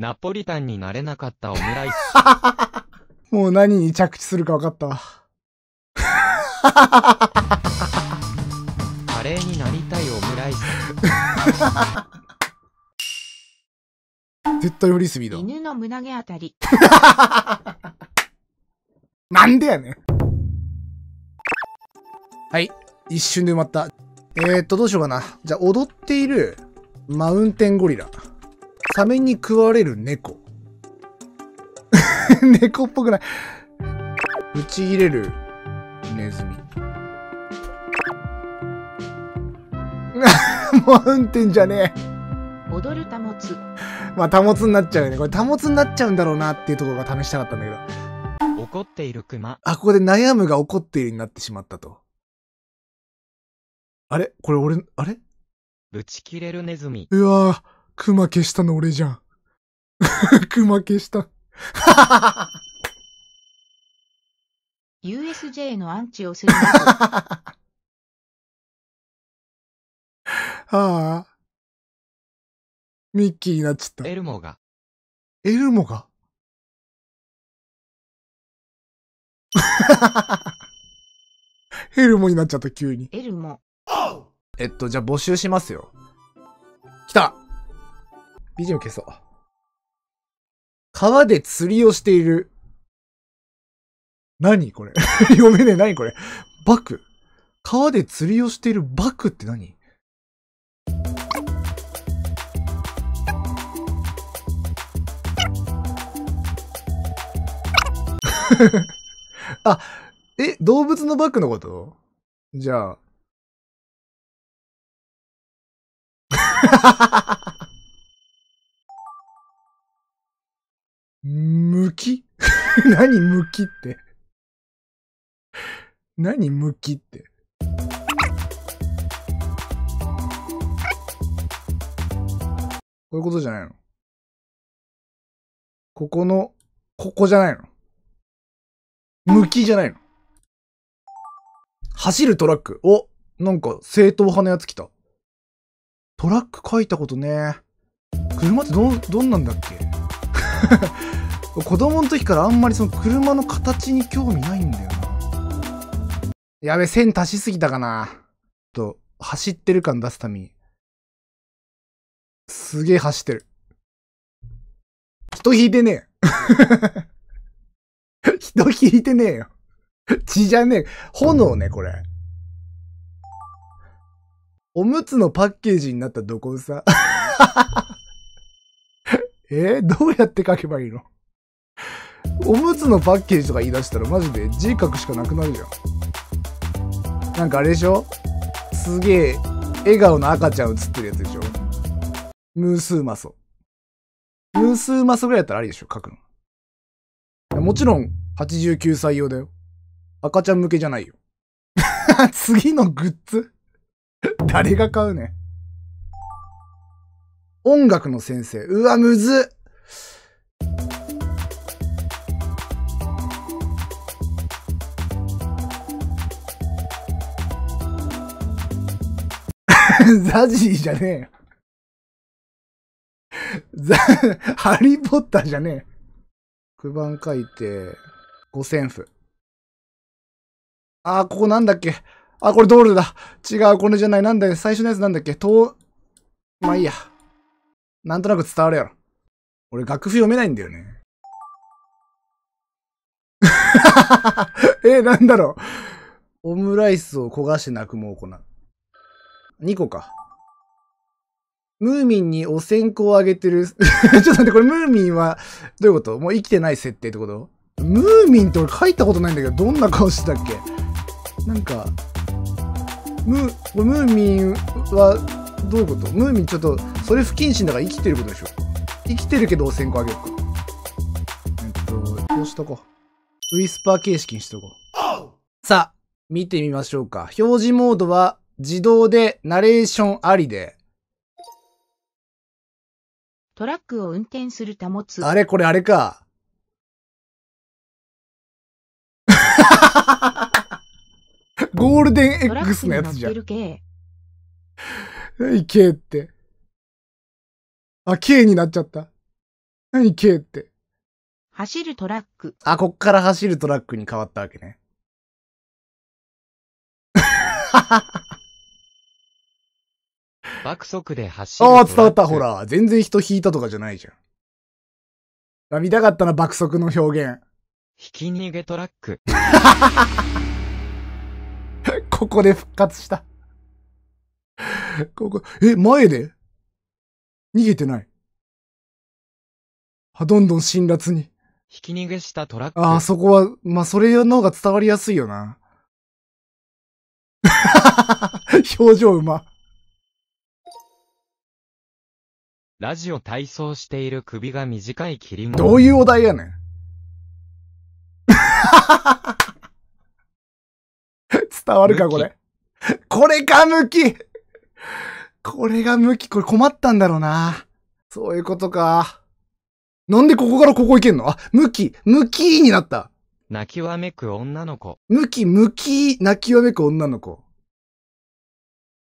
ナポリタンになれなかったオムライス。もう何に着地するか分かった カレーになりたいオムライス。絶対フリスビーだ。犬の胸毛あたり。なんでやねん。はい。一瞬で埋まった。えー、っと、どうしようかな。じゃあ、踊っているマウンテンゴリラ。サメに食われる猫。猫っぽくない。打ち切れるネズミ。もう運転じゃねえ。踊る保つ。まあ、保つになっちゃうよね。これ、保つになっちゃうんだろうなっていうところが試したかったんだけど。怒っているマ。あ、ここで悩むが怒っているになってしまったと。あれこれ俺、あれぶち切れるネズミ。うわぁ。熊消したの俺じゃん。熊消した。USJ のアンチをする はああ。ミッキーになっちゃった。エルモが。エルモが エルモになっちゃった、急に。エルモ。えっと、じゃあ募集しますよ。来た BGM 消そう。川で釣りをしている。何これ 読めねえ。何これバク川で釣りをしているバクって何 あ、え、動物のバックのことじゃあ。何向きって。何向きって。こういうことじゃないのここの、ここじゃないの向きじゃないの走るトラック。おなんか正統派のやつ来た。トラック書いたことね。車ってど、どんなんだっけ子供の時からあんまりその車の形に興味ないんだよな。やべ、線足しすぎたかな。と、走ってる感出すために。すげえ走ってる。人引いてねえ。人引いてねえよ。血じゃねえ。炎ね、これ。おむつのパッケージになったどこさ。えー、どうやって書けばいいの おむつのパッケージとか言い出したらマジで字書くしかなくなるじゃん。なんかあれでしょすげえ、笑顔の赤ちゃん写ってるやつでしょムースーマソ。ムースーマソぐらいだったらありでしょ書くの。もちろん、89歳用だよ。赤ちゃん向けじゃないよ。次のグッズ誰が買うね。音楽の先生。うわ、むずっ。ザジーじゃねえよ。ザ、ハリーポッターじゃねえ。黒番書いて、五センあー、ここなんだっけあ、これドールだ。違う、これじゃない。なんだよ。最初のやつなんだっけと、まあいいや。なんとなく伝わるやろ。俺、楽譜読めないんだよね。え、なんだろう。オムライスを焦がして泣くもう粉。2個か。ムーミンにお線香をあげてる ちょっと待って、これムーミンは、どういうこともう生きてない設定ってことムーミンって俺書いたことないんだけど、どんな顔してたっけなんか、ムー、ムーミンは、どういうことムーミンちょっと、それ不謹慎だから生きてることでしょ生きてるけどお線香あげるか。えっと、こうしとこう。ウィスパー形式にしとこう。さあ、見てみましょうか。表示モードは、自動でナレーションありで。トラックを運転する保つ。あれこれあれか。ゴールデン X のやつじゃん。何 K って。あ、K になっちゃった。何 K って。走るトラック。あ、こっから走るトラックに変わったわけね。爆速で走る。ああ、伝わった。ほら。全然人引いたとかじゃないじゃん。あ見たかったな、爆速の表現。ひき逃げトラック。ここで復活した。ここ、え、前で逃げてない。あ、どんどん辛辣に。ひき逃げしたトラック。あ、そこは、まあ、それの方が伝わりやすいよな。表情うま。ラジオ体操している首が短いキリン。どういうお題やねん。伝わるか、これ。これか、向きこれが向き、これ困ったんだろうな。そういうことか。なんでここからここ行けんのあ、向き、向きになった。泣きわめく女の子。向き、向き、泣きわめく女の子。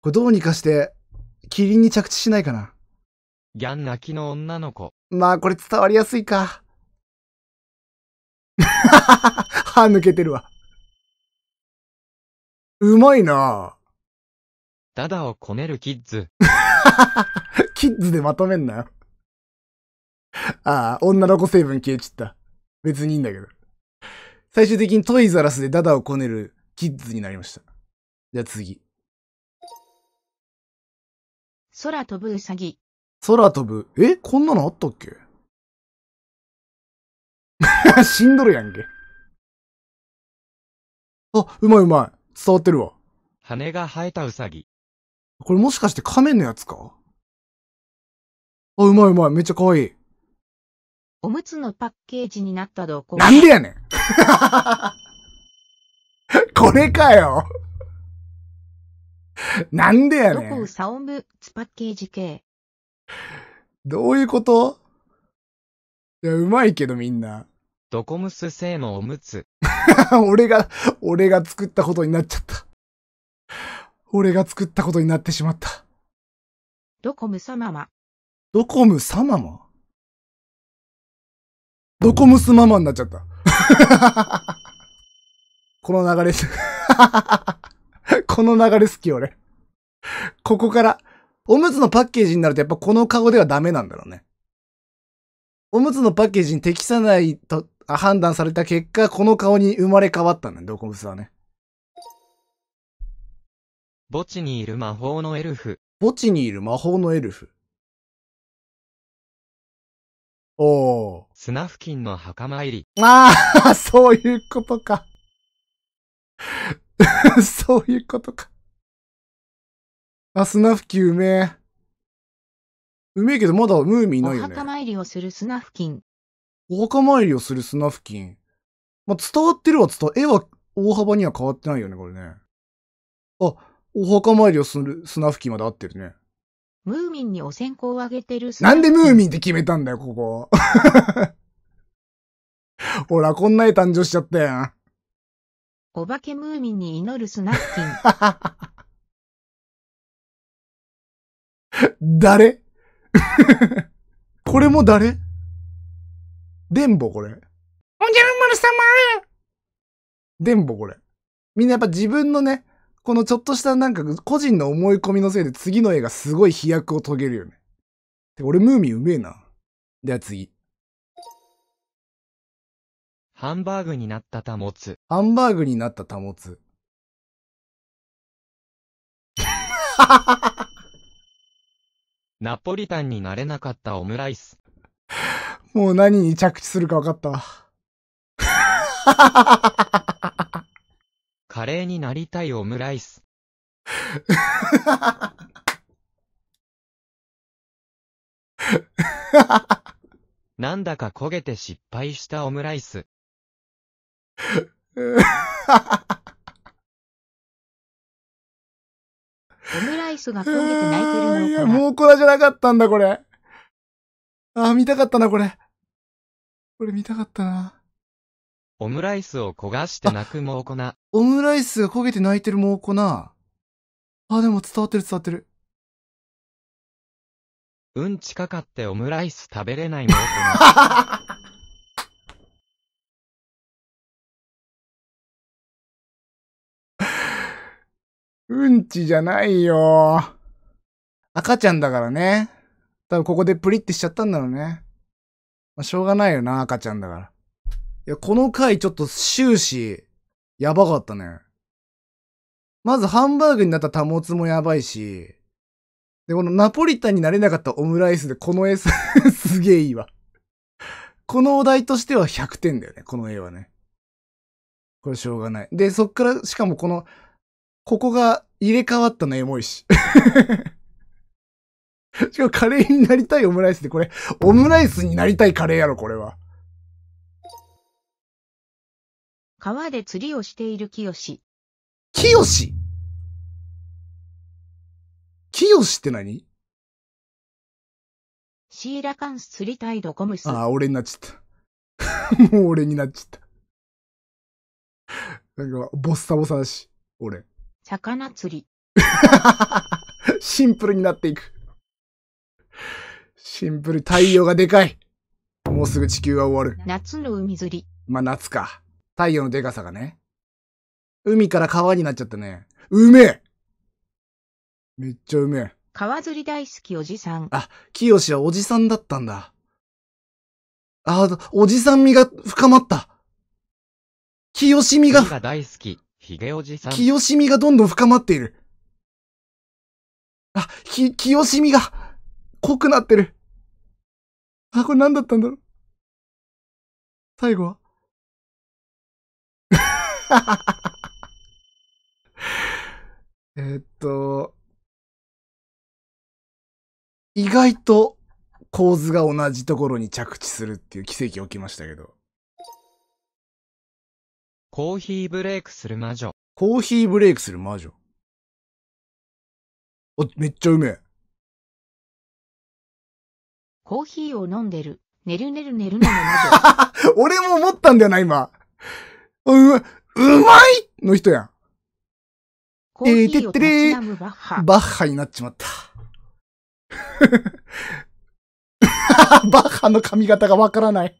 これどうにかして、キリンに着地しないかな。ギャン泣きの女の子。まあこれ伝わりやすいか。歯抜けてるわ。うまいなダダをこねるキッズ。キッズでまとめんなよ。ああ、女の子成分消えちった。別にいいんだけど。最終的にトイザラスでダダをこねるキッズになりました。じゃあ次。空飛ぶうさぎ。空飛ぶ。えこんなのあったっけ 死んどるやんけ。あ、うまいうまい。伝わってるわ。羽が生えたうさぎ。これもしかして仮面のやつかあ、うまいうまい。めっちゃ可愛い。おむつのパッケージになったどこなんでやねん これかよなんでやねんどこサオムツパッケージ系。どういうこといや、うまいけどみんな。ドコムス製のおむつ。俺が、俺が作ったことになっちゃった。俺が作ったことになってしまった。ドコム様マ。ドコム様マドコムスママになっちゃった。この流れこの流れ好き俺。ここから、おむつのパッケージになるとやっぱこのカゴではダメなんだろうね。おむつのパッケージに適さないと判断された結果、この顔に生まれ変わったんだよ、ドコブスはね。墓地にいる魔法のエルフ。墓地にいる魔法のエルフ。おお。砂付近の墓参り。ああ、そういうことか そういうことかあ、砂吹きうめえ。うめえけど、まだムーミンいないよね。お墓参りをする砂キン。お墓参りをする砂キン。まあ、伝わってるわ、伝わ、絵は大幅には変わってないよね、これね。あ、お墓参りをする砂キンまで合ってるね。ムーミンにお線香をあげてるなんでムーミンって決めたんだよ、ここ。ほら、こんな絵誕生しちゃったやん。お化けムーミンに祈る砂キン。誰 これも誰電ボこれ。おじゃる丸様電ボこれ。みんなやっぱ自分のね、このちょっとしたなんか個人の思い込みのせいで次の絵がすごい飛躍を遂げるよね。俺ムーミンうめえな。では次。ハンバーグになったたもつ。ハンバーグになったたもつ。ナポリタンになれなかったオムライス。もう何に着地するか分かったわ。カレーになりたいオムライス。なんだか焦げて失敗したオムライス。オムライスが焦げて泣いてるのかな。もうこじゃなかったんだ、これ。あ、見たかったな、これ。これ見たかったな。オムライスを焦がして泣く猛粉。オムライスが焦げて泣いてる猛粉。あ、でも伝わってる伝わってる。うんちかかってオムライス食べれない猛粉。うんちじゃないよ。赤ちゃんだからね。多分ここでプリってしちゃったんだろうね。まあ、しょうがないよな、赤ちゃんだから。いや、この回ちょっと終始、やばかったね。まずハンバーグになったタモツもやばいし、で、このナポリタンになれなかったオムライスでこの絵 すげえいいわ。このお題としては100点だよね、この絵はね。これしょうがない。で、そっから、しかもこのここが入れ替わったのエモいし。しかもカレーになりたいオムライスで、これ、オムライスになりたいカレーやろ、これは。川で釣りをしている清志。清志清志って何シーラカンス釣りたいドコムス。ああ、俺になっちゃった。もう俺になっちゃった。なんか、ボッサボサだし、俺。魚釣り。シンプルになっていく。シンプル、太陽がでかい。もうすぐ地球は終わる。夏の海釣り。まあ夏か。太陽のでかさがね。海から川になっちゃったね。うめえめっちゃうめえ。川釣り大好きおじさん。あ、清はおじさんだったんだ。あ、おじさん味が深まった。清しみが。が大好き。ひげおじさん。清しみがどんどん深まっている。あ、ひ、清しみが濃くなってる。あ、これ何だったんだろう。最後は えっと、意外と構図が同じところに着地するっていう奇跡起きましたけど。コーヒーブレイクする魔女。コーヒーブレイクする魔女。あ、めっちゃうめえ。コーヒーを飲んでる。ねるねるねるねる魔女。俺も思ったんだよな、今。う、うまいの人やん。コーヒーをたむバッハ。バッハになっちまった。バッハの髪型がわからない。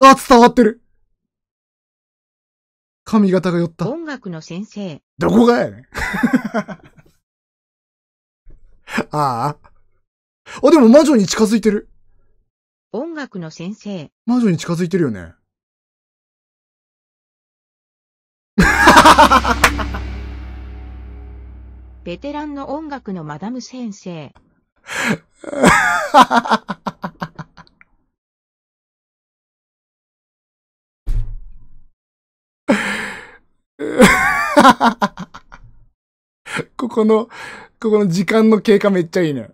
あ、伝わってる。髪型が寄った。音楽の先生。どこがやねん。ああ。あ、でも魔女に近づいてる。音楽の先生。魔女に近づいてるよね。ベテランの音楽のマダム先生。ここの、ここの時間の経過めっちゃいいね。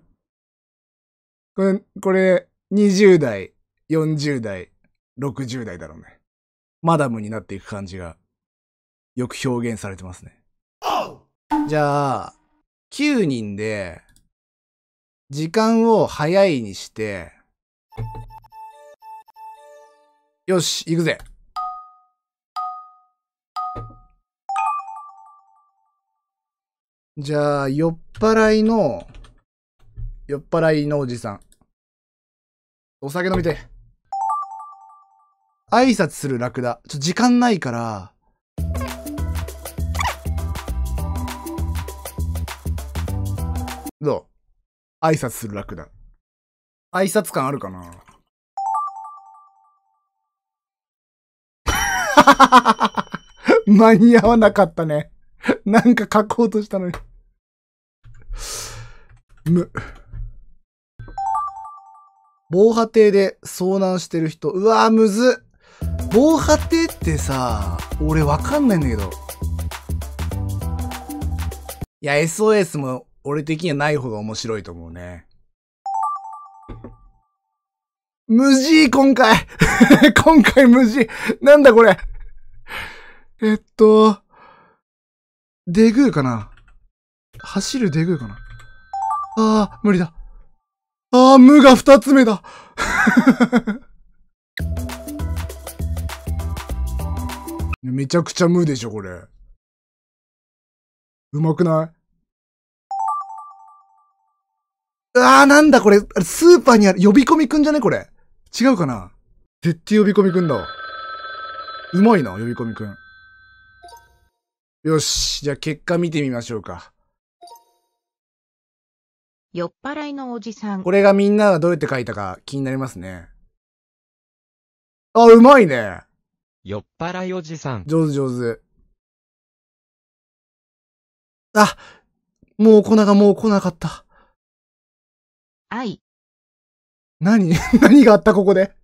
これ、これ、20代、40代、60代だろうね。マダムになっていく感じが、よく表現されてますね。じゃあ、9人で、時間を早いにして、よし、行くぜ。じゃあ、酔っ払いの、酔っ払いのおじさん。お酒飲みて。挨拶するラクダ。ちょ、時間ないから。どう挨拶するラクダ。挨拶感あるかな間に合わなかったね。なんか書こうとしたのに。む。防波堤で遭難してる人。うわぁ、むず防波堤ってさ、俺わかんないんだけど。いや、SOS も俺的にはない方が面白いと思うね。無事今回 今回無事なんだこれえっと、デグーかな走るデグーかなああ、無理だ。ああ、無が二つ目だ。めちゃくちゃ無でしょ、これ。うまくないああ、なんだこれ。スーパーにある、呼び込みくんじゃねこれ。違うかな絶対呼び込みくんだ。うまいな、呼び込みくん。よし、じゃあ結果見てみましょうか。酔っ払いのおじさん。これがみんながどうやって書いたか気になりますね。あ、うまいね。酔っ払いおじさん。上手上手。あ、もう粉がもう来なかった。愛。何 何があったここで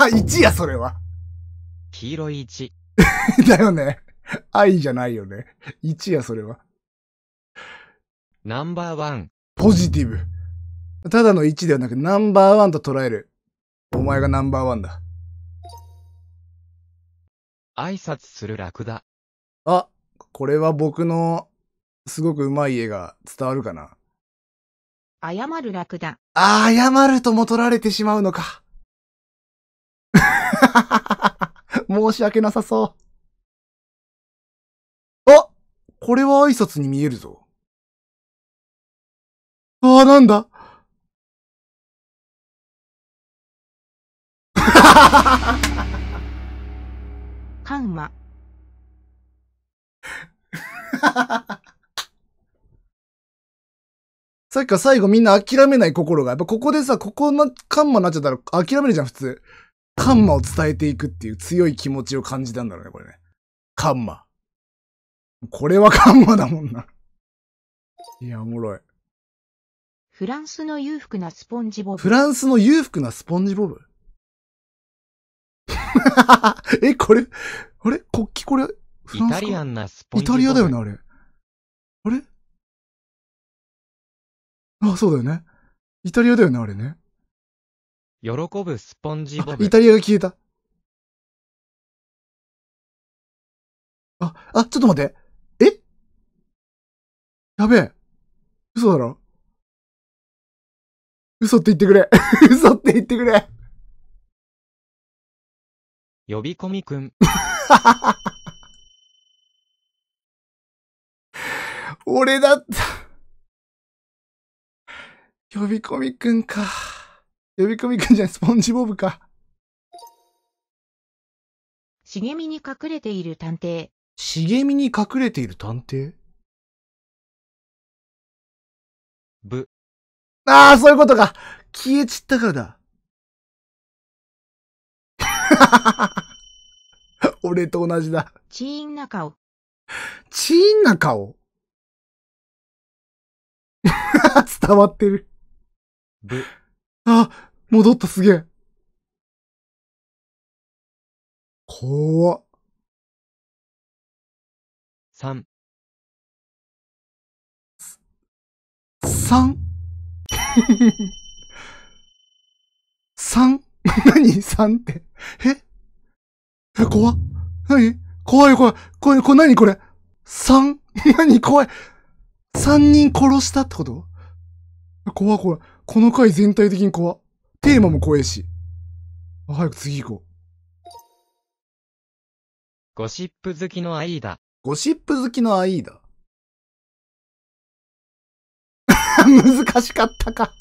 ?1 や、それは。黄色い1。だよね。愛じゃないよね。1や、それは。ナンバーワン。ポジティブ。ただの1ではなく、ナンバーワンと捉える。お前がナンバーワンだ。挨拶する楽だ。あ、これは僕の、すごくうまい絵が伝わるかな。謝る楽だ。あ、謝るとも取られてしまうのか。申し訳なさそう。あこれは挨拶に見えるぞ。ああ、なんだカンマ。さっきから最後みんな諦めない心が、やっぱここでさ、ここのカンマになっちゃったら諦めるじゃん、普通。カンマを伝えていくっていう強い気持ちを感じたんだろうね、これね。カンマ。これはカンマだもんな。いや、おもろい。フランスの裕福なスポンジボブ。フランスの裕福なスポンジボブ え、これ、あれ国旗これ、フランスイタリアンなスポンジボブ。イタリアだよね、あれ。あれあ、そうだよね。イタリアだよね、あれね。喜ぶスポンジボブ。イタリアが消えた。あ、あ、ちょっと待って。えやべえ。嘘だろ嘘って言ってくれ。嘘って言ってくれ。呼び込みくん。俺だった。呼び込みくんか。呼び込みくんじゃない、スポンジボブか。茂みに隠れている探偵。茂みに隠れている探偵ぶ。ああ、そういうことか。消えちったからだ。俺と同じだ。チーンな顔。チーンな顔 伝わってる。ぶ。あ、戻ったすげえ。怖っ。三。三三何三って。ええ、怖っ。何怖い怖い。怖いこれ何これ三何怖い。三人殺したってこと怖い怖い。この回全体的に怖。テーマも怖えし。あ、早く次行こう。ゴシップ好きのアイーダ。ゴシップ好きのアイーダ。難しかったか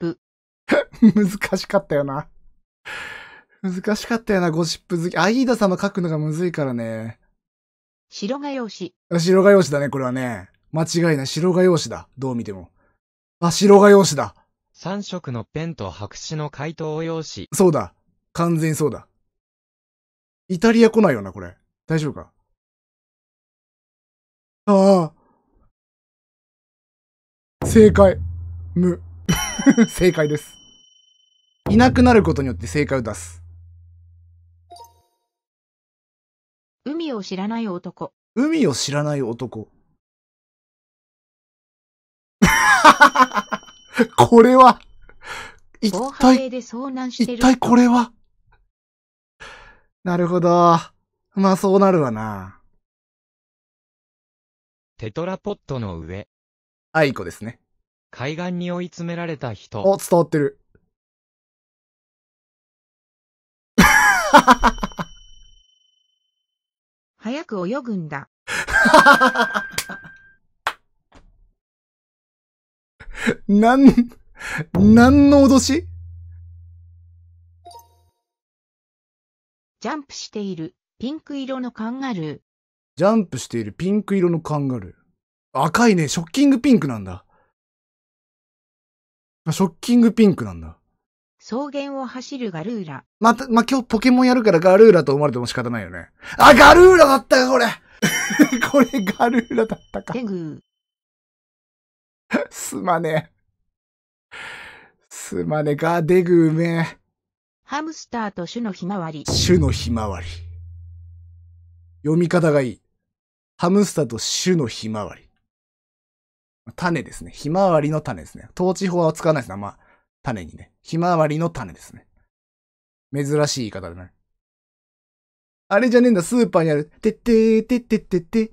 難しかったよな難しかったよな、ゴシップ好き。アイーダ様書くのがむずいからね。白画用紙。白画用紙だね、これはね。間違いない。白画用紙だ。どう見ても。あ、白が用紙だ。三色のペンと白紙の回答用紙。そうだ。完全にそうだ。イタリア来ないよな、これ。大丈夫かああ。正解。無。正解です。いなくなることによって正解を出す。海を知らない男。海を知らない男。これは、一体、一体これは。なるほど。まあそうなるわな。テトラポットの上。あいこですね。海岸に追い詰められた人。お、伝わってる。早く泳ぐんだ。なん、なんの脅しジャンプしているピンク色のカンガルー。ジャンプしているピンク色のカンガルー。赤いね、ショッキングピンクなんだ。ショッキングピンクなんだ。草原を走るガルーラ。また、まあ、今日ポケモンやるからガルーラと思われても仕方ないよね。あ、ガルーラだったよ、これ これガルーラだったか。すまねえ。すまねガーデグうめえ。ハムスターと種のひまわり。種のひまわり。読み方がいい。ハムスターと種のひまわり。種ですね。ひまわりの種ですね。統治法は使わないですな。まあ、種にね。ひまわりの種ですね。珍しい言い方だね。あれじゃねえんだ、スーパーにある、てってーてってってって、